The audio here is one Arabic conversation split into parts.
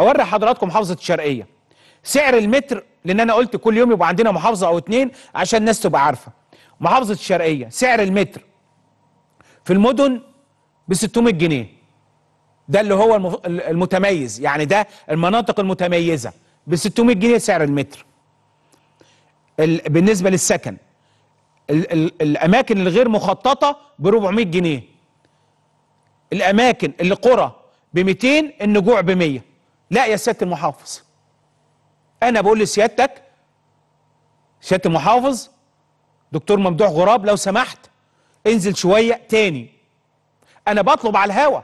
هوري حضراتكم محافظه الشرقيه سعر المتر لان انا قلت كل يوم يبقى عندنا محافظه او اتنين عشان الناس تبقى عارفه محافظه الشرقيه سعر المتر في المدن ب 600 جنيه ده اللي هو المتميز يعني ده المناطق المتميزه ب 600 جنيه سعر المتر بالنسبه للسكن الاماكن الغير مخططه ب 400 جنيه الاماكن اللي قرى ب 200 النجوع ب 100 لا يا سياده المحافظ انا بقول لسيادتك سياده المحافظ دكتور ممدوح غراب لو سمحت انزل شويه تاني انا بطلب على الهوا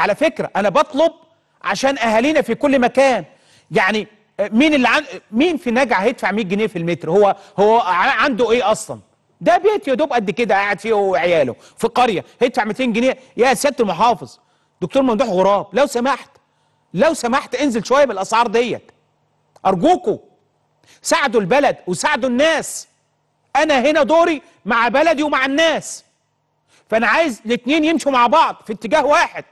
على فكره انا بطلب عشان اهالينا في كل مكان يعني مين اللي عن... مين في نجع هيدفع 100 جنيه في المتر هو هو عنده ايه اصلا ده بيت يا دوب قد كده قاعد فيه هو وعياله في قريه هيدفع 200 جنيه يا سياده المحافظ دكتور ممدوح غراب لو سمحت لو سمحت انزل شويه بالاسعار ديت ارجوكوا ساعدوا البلد وساعدوا الناس انا هنا دوري مع بلدي ومع الناس فانا عايز الاثنين يمشوا مع بعض في اتجاه واحد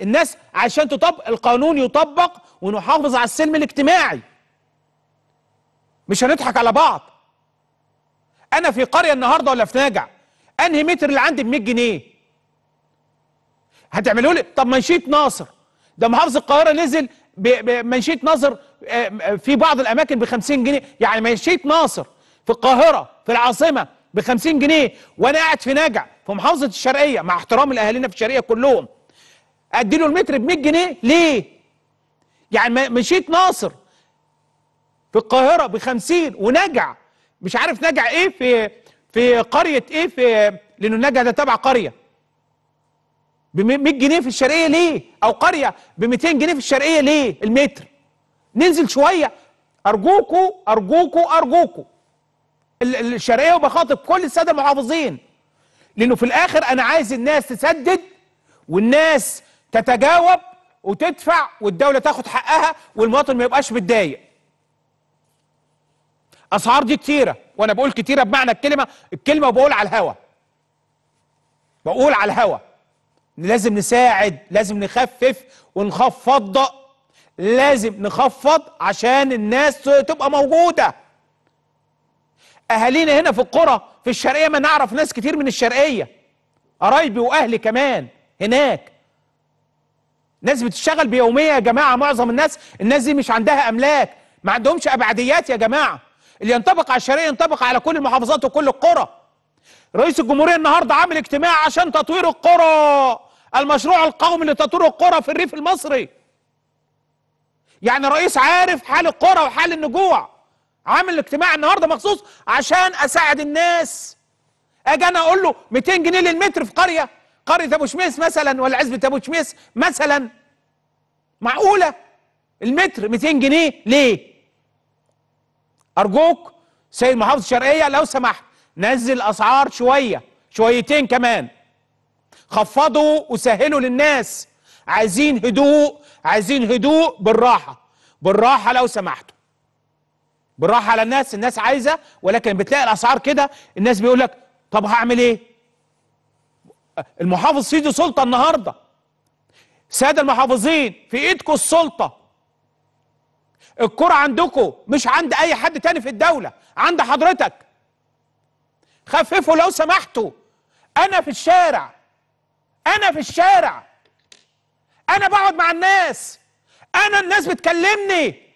الناس عشان تطبق القانون يطبق ونحافظ على السلم الاجتماعي مش هنضحك على بعض انا في قريه النهارده ولا في ناجع انهي متر اللي عندي ب 100 جنيه هتعملوا لي طب ما نشيط ناصر ده محافظ القاهره نزل بمنشيه ناصر آه، آه، في بعض الاماكن ب 50 جنيه يعني منشيه ناصر في القاهره في العاصمه ب 50 جنيه وانا قاعد في نجع في محافظه الشرقيه مع احترام لاهالينا في الشرقيه كلهم ادي له المتر ب 100 جنيه ليه؟ يعني منشيه ناصر في القاهره ب 50 ونجع مش عارف نجع ايه في في قريه ايه في لانه نجع ده تبع قريه ب 100 جنيه في الشرقيه ليه او قريه ب 200 جنيه في الشرقيه ليه المتر ننزل شويه ارجوكوا ارجوكوا ارجوكوا الشرقيه وبخاطب كل الساده المحافظين لانه في الاخر انا عايز الناس تسدد والناس تتجاوب وتدفع والدوله تاخد حقها والمواطن ما يبقاش متضايق اسعار دي كتيره وانا بقول كتيره بمعنى الكلمه الكلمه وبقول على الهوا بقول على الهوا لازم نساعد لازم نخفف ونخفض ده. لازم نخفض عشان الناس تبقى موجوده اهالينا هنا في القرى في الشرقيه ما نعرف ناس كتير من الشرقيه قرايبي واهلي كمان هناك ناس بتشتغل بيوميه يا جماعه معظم الناس الناس دي مش عندها املاك ما عندهمش ابعديات يا جماعه اللي ينطبق على الشرقيه ينطبق على كل المحافظات وكل القرى رئيس الجمهوريه النهارده عامل اجتماع عشان تطوير القرى المشروع القومي لتطوير القرى في الريف المصري يعني الرئيس عارف حال القرى وحال النجوع عامل اجتماع النهارده مخصوص عشان اساعد الناس اجي انا اقول له 200 جنيه للمتر في قريه قريه ابو شميس مثلا ولا عزبه ابو شميس مثلا معقوله المتر 200 جنيه ليه ارجوك سيد محافظ الشرقيه لو سمحت نزل اسعار شويه شويتين كمان خفضوا وسهلوا للناس عايزين هدوء عايزين هدوء بالراحه بالراحه لو سمحتوا بالراحه على الناس الناس عايزه ولكن بتلاقي الاسعار كده الناس بيقول لك طب هعمل ايه المحافظ سيدي سلطه النهارده ساده المحافظين في ايدكم السلطه الكرة عندكم مش عند اي حد تاني في الدولة عند حضرتك خففوا لو سمحتوا انا في الشارع انا في الشارع انا بقعد مع الناس انا الناس بتكلمني